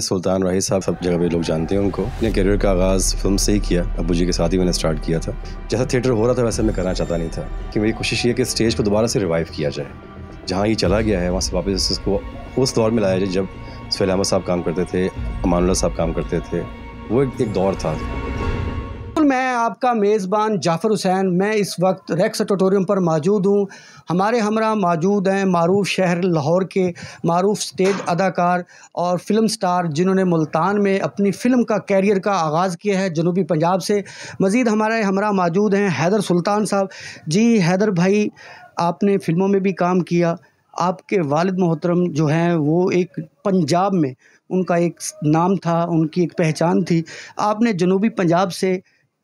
सुल्तान राही साहब सब जगह पे लोग जानते हैं उनको अपने करियर का आगाज़ फिल्म से ही किया अबू जी के साथ ही मैंने स्टार्ट किया था जैसा थिएटर हो रहा था वैसे मैं करना चाहता नहीं था कि मेरी कोशिश ये कि स्टेज को दोबारा से रिवाइव किया जाए जहाँ ये चला गया है वहाँ से वापस इसको उस दौर में लाया जाए जब सफेल अहमद साहब काम करते थे अमानुल्ला साहब काम करते थे वो एक, एक दौर था मैं आपका मेज़बान जाफ़र हुसैन मैं इस वक्त रेक्स ऑटोटोरियम पर मौजूद हूँ हमारे हमरा मौजूद हैं मरूफ शहर लाहौर के मरूफ स्टेज अदाकार और फिल्म स्टार जिन्होंने मुल्तान में अपनी फ़िल्म का कैरियर का आगाज़ किया है जनूबी पंजाब से मज़ीद हमारे हमरा मौजूद हैं हैदर सुल्तान साहब जी हैदर भाई आपने फ़िल्मों में भी काम किया आपके वालद मोहतरम जो हैं वो एक पंजाब में उनका एक नाम था उनकी एक पहचान थी आपने जनूबी पंजाब से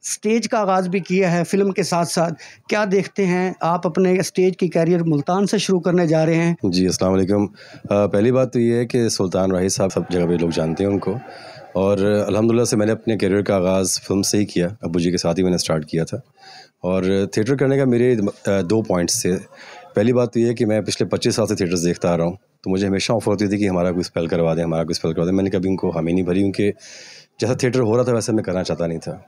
स्टेज का आगाज़ भी किया है फ़िल्म के साथ साथ क्या देखते हैं आप अपने स्टेज की कैरियर मुल्तान से शुरू करने जा रहे हैं जी अस्सलाम वालेकुम पहली बात तो ये है कि सुल्तान राही साहब सब जगह पे लोग जानते हैं उनको और अल्हम्दुलिल्लाह से मैंने अपने करियर का आगाज़ फिल्म से ही किया अबू जी के साथ ही मैंने स्टार्ट किया था और थिएटर करने का मेरे दो पॉइंट्स थे पहली बात तो ये कि मैं पिछले पच्चीस साल से थिएटर्स देखता आ रहा हूँ तो मुझे हमेशा ऑफर होती थी कि हमारा कोई स्पेल करवा दें हमारा कोई स्पेल करवा दें मैंने कभी उनको हमें नहीं भरी उनके जैसा थिएटर हो रहा था वैसे मैं करना चाहता नहीं था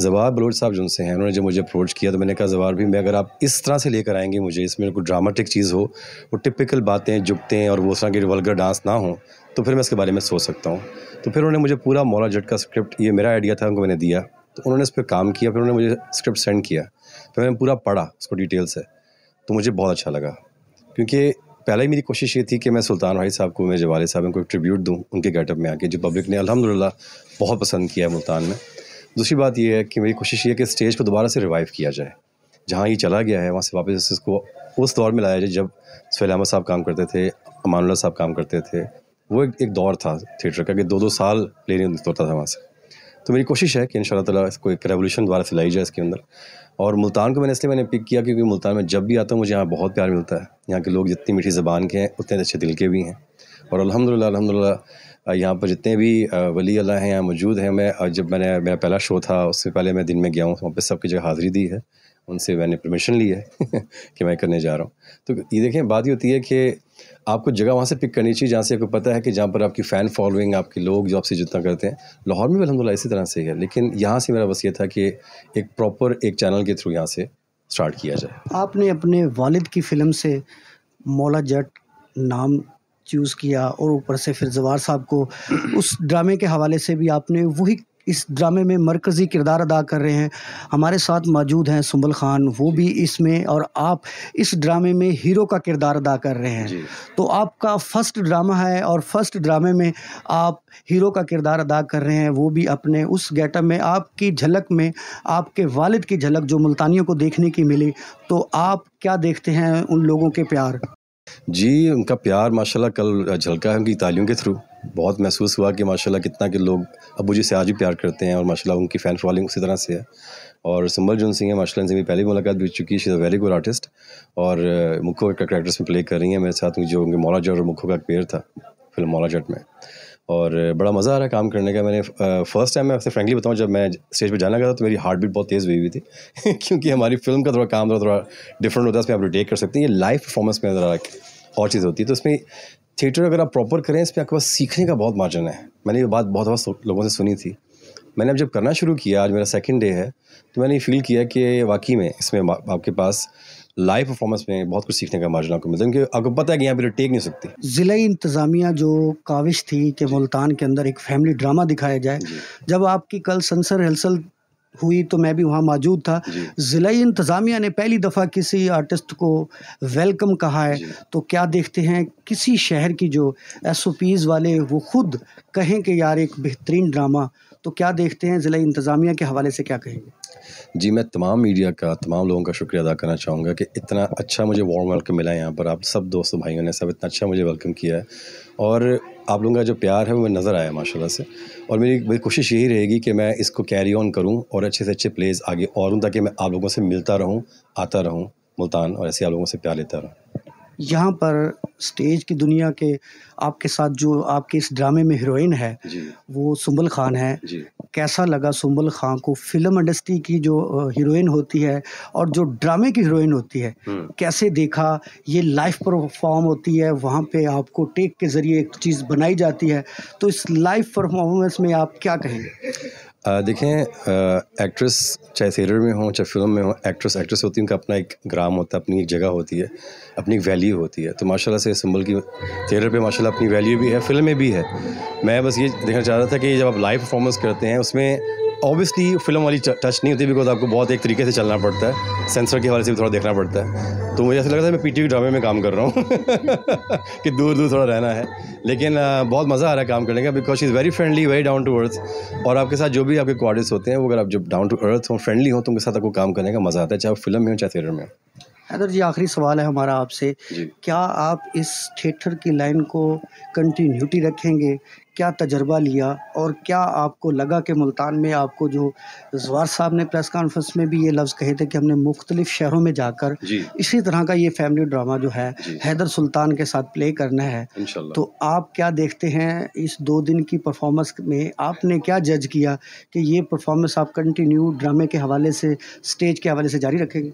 जवाहर बलोच साहब जो उनसे हैं उन्होंने जब मुझे अप्रोच किया तो मैंने कहा जवाहर भी मैं अगर आप इस तरह से लेकर आएंगे मुझे इसमें कोई ड्रामेटिक चीज़ हो वो टिपिकल बातें हैं और वो तरह के वल्गर डांस ना हो तो फिर मैं इसके बारे में सोच सकता हूँ तो फिर उन्होंने मुझे पूरा मौला जट का स्क्रिप्ट ये मेरा आइडिया था उनको मैंने दिया तो उन्होंने इस पर काम किया फिर उन्होंने मुझे स्क्रिप्ट सेंड किया फिर मैंने पूरा पढ़ा उसको डिटेल से तो मुझे बहुत अच्छा लगा क्योंकि पहले ही मेरी कोशिश ये थी कि मैं सुल्तान भाई साहब को मैं जवाले साहब को एक ट्रिब्यूट दूँ उनके गेटअप में आके जो पब्लिक ने अलहमदिल्ला बहुत पसंद किया है मुल्तान में दूसरी बात यह है कि मेरी कोशिश ये कि स्टेज को दोबारा से रिवाइव किया जाए जहाँ ये चला गया है वहाँ से वापस इसको उस दौर में लाया जाए जब सफेल अहमद साहब काम करते थे अमानुल्ला साहब काम करते थे वो एक, एक दौर था थिएटर का कि दो दो साल लेने नहीं था वहाँ से तो मेरी कोशिश है कि इन ताला इसको एक रेवोल्यूशन द्वारा से लाई जाए इसके अंदर और मुल्तान को मैंने इसलिए मैंने पिक किया क्योंकि मुल्तान में जब भी आता हूँ मुझे यहाँ बहुत प्यार मिलता है यहाँ के लोग जितनी मीठी ज़बान के हैं उतने अच्छे दिल के भी हैं और अलहमदिल्ला अलहमदिल्ला यहाँ पर जितने भी वली अल्लाह हैं यहाँ मौजूद हैं मैं जब मैंने मेरा पहला शो था उससे पहले मैं दिन में गया हूँ वहाँ पर सबकी जगह हाज़िरी दी है उनसे मैंने परमिशन ली है कि मैं करने जा रहा हूँ तो ये देखें बात ये होती है कि आपको जगह वहाँ से पिक करनी चाहिए जहाँ से आपको पता है कि जहाँ पर आपकी फ़ैन फॉलोइंग आपके लोग जो आपसे जितना करते हैं लाहौर में भी अलहमदिल्ला इसी तरह से है लेकिन यहाँ से मेरा बस ये था कि एक प्रॉपर एक चैनल के थ्रू यहाँ से स्टार्ट किया जाए आपने अपने वालिद की फ़िल्म से मौला जट नाम चूज़ किया और ऊपर से फिर जवार साहब को उस ड्रामे के हवाले से भी आपने वही इस ड्रामे में मरकज़ी किरदार अदा कर रहे हैं हमारे साथ मौजूद हैं सुबल ख़ान वो भी इसमें और आप इस ड्रामे में हीरो का किरदार अदा कर रहे हैं तो आपका फर्स्ट ड्रामा है और फर्स्ट ड्रामे में आप हीरो का किरदार अदा कर रहे हैं वो भी अपने उस गेटअप में आपकी झलक में आपके वालिद की झलक जो मुल्तानियों को देखने की मिली तो आप क्या देखते हैं उन लोगों के प्यार जी उनका प्यार माशाल्लाह कल झलका है उनकी तालियों के थ्रू बहुत महसूस हुआ कि माशाल्लाह कितना के लोग अबू जी से आज भी प्यार करते हैं और माशाल्लाह उनकी फ़ैन फॉलोइंग उसी तरह से है और संबल जून सिंह है माशा से भी पहली मुलाकात भी चुकी है she is a very good artist और मुखो का करेक्टर्स में प्ले कर रही हैं मेरे साथ जो उनके मौला जट और मुखो का पेयर था फिल्म मौला जट में और बड़ा मज़ा आ रहा है काम करने का मैंने फर्स्ट टाइम मैं आपसे फ्रेंकली बताऊँ जब मैं स्टेज पर जाना गया था तो मेरी हार्ट बीट बहुत तेज़ हुई हुई थी क्योंकि हमारी फिल्म का थोड़ा काम थोड़ा थोड़ा डिफरेंट होता है उसमें आप रोटेट कर सकते हैं ये लाइव परफॉर्मेंस में ज़रा और चीज़ होती है तो उसमें थिएटर अगर आप प्रॉपर करें इसमें आपके पास सीखने का बहुत मार्जन है मैंने ये बात बहुत बहुत लोगों से सुनी थी मैंने अब जब करना शुरू किया आज मेरा सेकेंड डे है तो मैंने ये फील किया कि वाकई में इसमें आपके पास लाइव परफॉर्मेंस में बहुत कुछ सीखने का मार्जिन आपको मिलता है क्योंकि आपको पता है कि यहाँ पर टेक तो नहीं सकती ज़िला इंतज़ामिया जो काविश थी कि मुल्तान के अंदर एक फैमिली ड्रामा दिखाया जाए जब आपकी कल सनसर रिहर्सल हुई तो मैं भी वहाँ मौजूद था ज़िला इंतज़ामिया ने पहली दफ़ा किसी आर्टिस्ट को वेलकम कहा है तो क्या देखते हैं किसी शहर की जो एस वाले वो खुद कहें कि यार एक बेहतरीन ड्रामा तो क्या देखते हैं ज़िला इंतज़ामिया के हवाले से क्या कहेंगे जी मैं तमाम मीडिया का तमाम लोगों का शुक्रिया अदा करना चाहूँगा कि इतना अच्छा मुझे वार्म वेलकम मिला है यहाँ पर आप सब दोस्तों भाइयों ने सब इतना अच्छा मुझे वेलकम किया है और आप लोगों का जो प्यार है वो नज़र आया माशाल्लाह से और मेरी मेरी कोशिश यही रहेगी कि मैं इसको कैरी ऑन करूँ और अच्छे से अच्छे प्लेस आगे और हूँ ताकि मैं आप लोगों से मिलता रहूँ आता रहूँ मुल्तान और ऐसे आप लोगों से प्यार लेता रहूँ यहाँ पर स्टेज की दुनिया के आपके साथ जो आपके इस ड्रामे में हीरोइन है वो सुम्बल खान है कैसा लगा सुम्बल खान को फिल्म इंडस्ट्री की जो हीरोइन होती है और जो ड्रामे की हीरोइन होती है हम्म। कैसे देखा ये लाइव परफॉर्म होती है वहाँ पे आपको टेक के ज़रिए एक चीज़ बनाई जाती है तो इस लाइव परफॉर्मेंस में आप क्या कहेंगे देखें एक्ट्रेस चाहे थिएटर में हो चाहे फिल्म में हो एक्ट्रेस एक्ट्रेस होती है उनका अपना एक ग्राम होता है अपनी एक जगह होती है अपनी एक वैल्यू होती है तो माशाल्लाह से सिंबल की थिएटर पे माशाल्लाह अपनी वैल्यू भी है फिल्म में भी है मैं बस ये देखना चाह रहा था कि जब आप लाइव परफॉर्मेंस करते हैं उसमें ऑब्वियसली फिल्म वाली टच नहीं होती बिकॉज आपको बहुत एक तरीके से चलना पड़ता है सेंसर के हवाले से भी थोड़ा देखना पड़ता है तो मुझे ऐसा लगता है था मैं पीटी ड्रामे में काम कर रहा हूँ कि दूर दूर थोड़ा रहना है लेकिन बहुत मज़ा आ रहा है काम करने का because she is very friendly very down to earth और आपके साथ जो भी आपके क्वार्टर्स होते हैं वो अगर आप जब डाउन टू अर्थ हो फ्रेंडली हों तो उनके साथ आपको काम करने का मज़ा आता है चाहे वो फिल्म में हो चाहे थिएटर में हो हैदर जी आखिरी सवाल है हमारा आपसे क्या आप इस थिएटर की लाइन को कंटिन्यूटी रखेंगे क्या तजर्बा लिया और क्या आपको लगा कि मुल्तान में आपको जो जवार साहब ने प्रेस कॉन्फ्रेंस में भी ये लफ्ज़ कहे थे कि हमने मुख्तलिफ शहरों में जाकर इसी तरह का ये फैमिली ड्रामा जो है हैदर सुल्तान के साथ प्ले करना है तो आप क्या देखते हैं इस दो दिन की परफॉर्मेंस में आपने क्या जज किया कि ये परफॉर्मेंस आप कंटिन्यू ड्रामे के हवाले से स्टेज के हवाले से जारी रखेंगे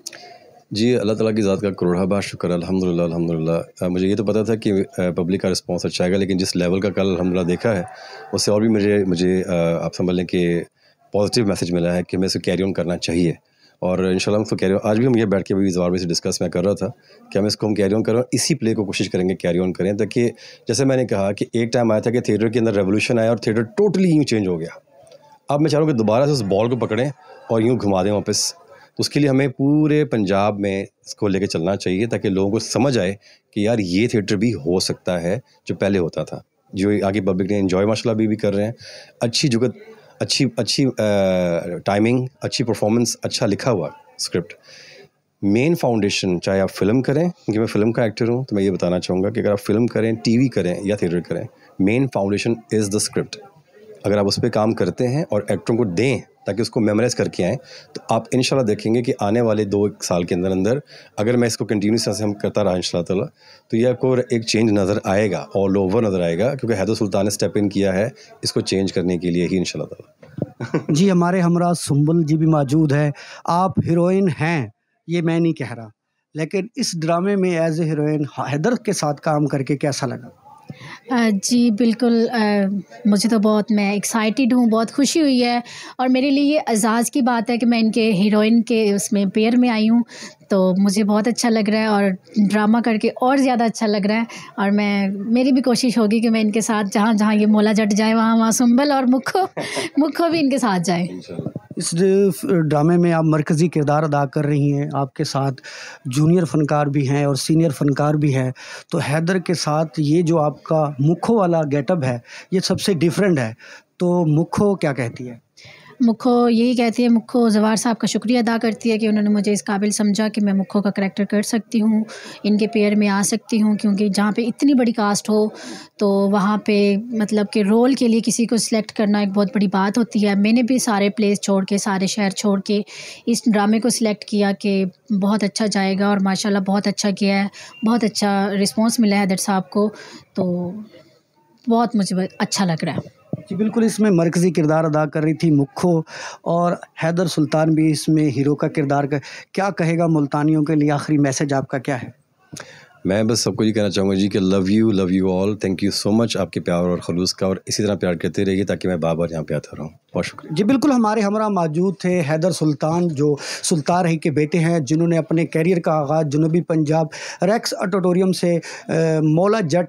जी अल्लाह ताला की ज़ात का करोड़ा बार शुक्र अल्हम्दुलिल्लाह अल्हम्दुलिल्लाह मुझे ये तो पता था कि पब्लिक का रिस्पांस अच्छा आएगा लेकिन जिस लेवल का कल अल्हम्दुलिल्लाह देखा है उससे और भी मुझे मुझे आप समझ लें कि पॉजिटिव मैसेज मिला है कि हमें इसे कैरी ऑन करना चाहिए और इन हम तो कैरी ऑन आज भी हम ये बैठ के भी इस से डिस्कस मैं कर रहा था कि हम इसको हम कैरी ऑन करें इसी प्ले को कोशिश करेंगे कैरी ऑन करें ताकि जैसे मैंने कहा कि एक टाइम आया था कि थिएटर के अंदर रेवोल्यूशन आया और थिएटर टोटली यूँ चेंज हो गया अब मैं चाह रहा हूँ कि दोबारा से उस बॉल को पकड़ें और यूँ घुमा दें वापस तो उसके लिए हमें पूरे पंजाब में इसको लेके चलना चाहिए ताकि लोगों को समझ आए कि यार ये थिएटर भी हो सकता है जो पहले होता था जो आगे पब्लिक ने इन्जॉय माशाला भी, भी कर रहे हैं अच्छी जुगत अच्छी अच्छी टाइमिंग अच्छी परफॉर्मेंस अच्छा लिखा हुआ स्क्रिप्ट मेन फाउंडेशन चाहे आप फिल्म करें क्योंकि मैं फिल्म का एक्टर हूँ तो मैं ये बताना चाहूँगा कि अगर आप फिल्म करें टीवी करें या थिएटर करें main foundation is the script अगर आप उस पर काम करते हैं और एक्टरों को दें ताकि उसको मेमोराइज़ करके आएँ तो आप इन देखेंगे कि आने वाले दो एक साल के अंदर अंदर अगर मैं इसको कंटिन्यूस से हम करता रहा इन ताला तो यह आपको एक चेंज नज़र आएगा ऑल ओवर नज़र आएगा क्योंकि हैदर सुल्तान ने स्टेप इन किया है इसको चेंज करने के लिए ही इन शाला जी हमारे हमरा सुम्बुल जी भी मौजूद है आप हीरोइन हैं ये मैं नहीं कह रहा लेकिन इस ड्रामे में एज ए हीरोइन हैदर के साथ काम करके कैसा लगा जी बिल्कुल मुझे तो बहुत मैं एक्साइटेड हूँ बहुत खुशी हुई है और मेरे लिए ये एजाज़ की बात है कि मैं इनके हीरोइन के उसमें पेयर में आई हूँ तो मुझे बहुत अच्छा लग रहा है और ड्रामा करके और ज़्यादा अच्छा लग रहा है और मैं मेरी भी कोशिश होगी कि मैं इनके साथ जहाँ जहाँ ये मोला जट जाए वहाँ वहाँ सुम्बल और मुखो मुखो भी इनके साथ जाए इस ड्रामे में आप मरकज़ी किरदार अदा कर रही हैं आपके साथ जूनियर फ़नकार भी हैं और सीनियर फ़नकार भी हैं तो हैदर के साथ ये जो आपका मुखो वाला गेटअप है ये सबसे डिफरेंट है तो मुखो क्या कहती है मुखो यही कहती है मुखो जवार साहब का शुक्रिया अदा करती है कि उन्होंने मुझे इस काबिल समझा कि मैं मुखो का करेक्टर कर सकती हूँ इनके पेयर में आ सकती हूँ क्योंकि जहाँ पे इतनी बड़ी कास्ट हो तो वहाँ पे मतलब कि रोल के लिए किसी को सिलेक्ट करना एक बहुत बड़ी बात होती है मैंने भी सारे प्लेस छोड़ के सारे शहर छोड़ के इस ड्रामे को सिलेक्ट किया कि बहुत अच्छा जाएगा और माशाला बहुत अच्छा किया है बहुत अच्छा रिस्पॉन्स मिला है हैदर साहब को तो बहुत मुझे अच्छा लग रहा है जी बिल्कुल इसमें मरकज़ी किरदार अदा कर रही थी मुखो और हैदर सुल्तान भी इसमें हीरो का किरदार कर क्या कहेगा मुल्तानियों के लिए आखिरी मैसेज आपका क्या है मैं बस सबको ये कहना चाहूँगा जी कि love you love you all thank you so much आपके प्यार और खलूस का और इसी तरह प्यार करते रहिए ताकि मैं बार बार यहाँ पे आता रहूँ बहुत शुक्रिया जी बिल्कुल हमारे हमरा मौजूद थे हैदर सुल्तान जो सुल्तान रही के बेटे हैं जिन्होंने अपने कैरियर का आगाज़ जनूबी पंजाब रैक्स ऑटोटोरियम से मौला जट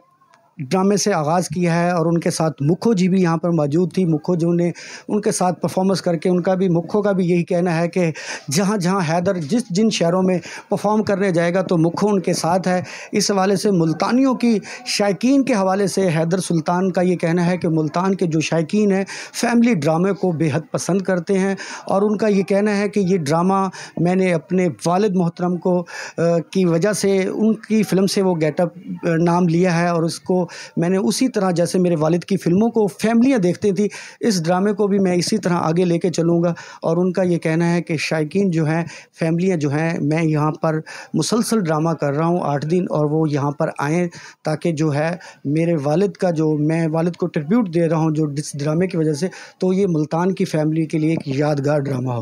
ड्रामे से आगाज़ किया है और उनके साथ मुखो जी भी यहाँ पर मौजूद थी मुखो जी ने उनके साथ परफॉर्मेंस करके उनका भी मुखो का भी यही कहना है कि जहाँ जहाँ हैदर जिस जिन शहरों में परफॉर्म करने जाएगा तो मुखो उनके साथ है इस हवाले से मुल्तानियों की शायकीन के हवाले से हैदर सुल्तान का ये कहना है कि मुल्तान के जो शायकीन हैं फैमिली ड्रामे को बेहद पसंद करते हैं और उनका ये कहना है कि ये ड्रामा मैंने अपने वालद मोहतरम को आ, की वजह से उनकी फ़िल्म से वो गेटअप नाम लिया है और उसको मैंने उसी तरह जैसे मेरे वालिद की फ़िल्मों को फैमिलियाँ देखती थी इस ड्रामे को भी मैं इसी तरह आगे लेके चलूँगा और उनका ये कहना है कि शायकीन जो हैं फैमिलियाँ जो हैं मैं यहाँ पर मुसलसल ड्रामा कर रहा हूँ आठ दिन और वो यहाँ पर आएँ ताकि जो है मेरे वालद का जो मैं वालद को ट्रिब्यूट दे रहा हूँ जो ड्रामे की वजह से तो ये मुल्तान की फ़ैमिली के लिए एक यादगार ड्रामा हो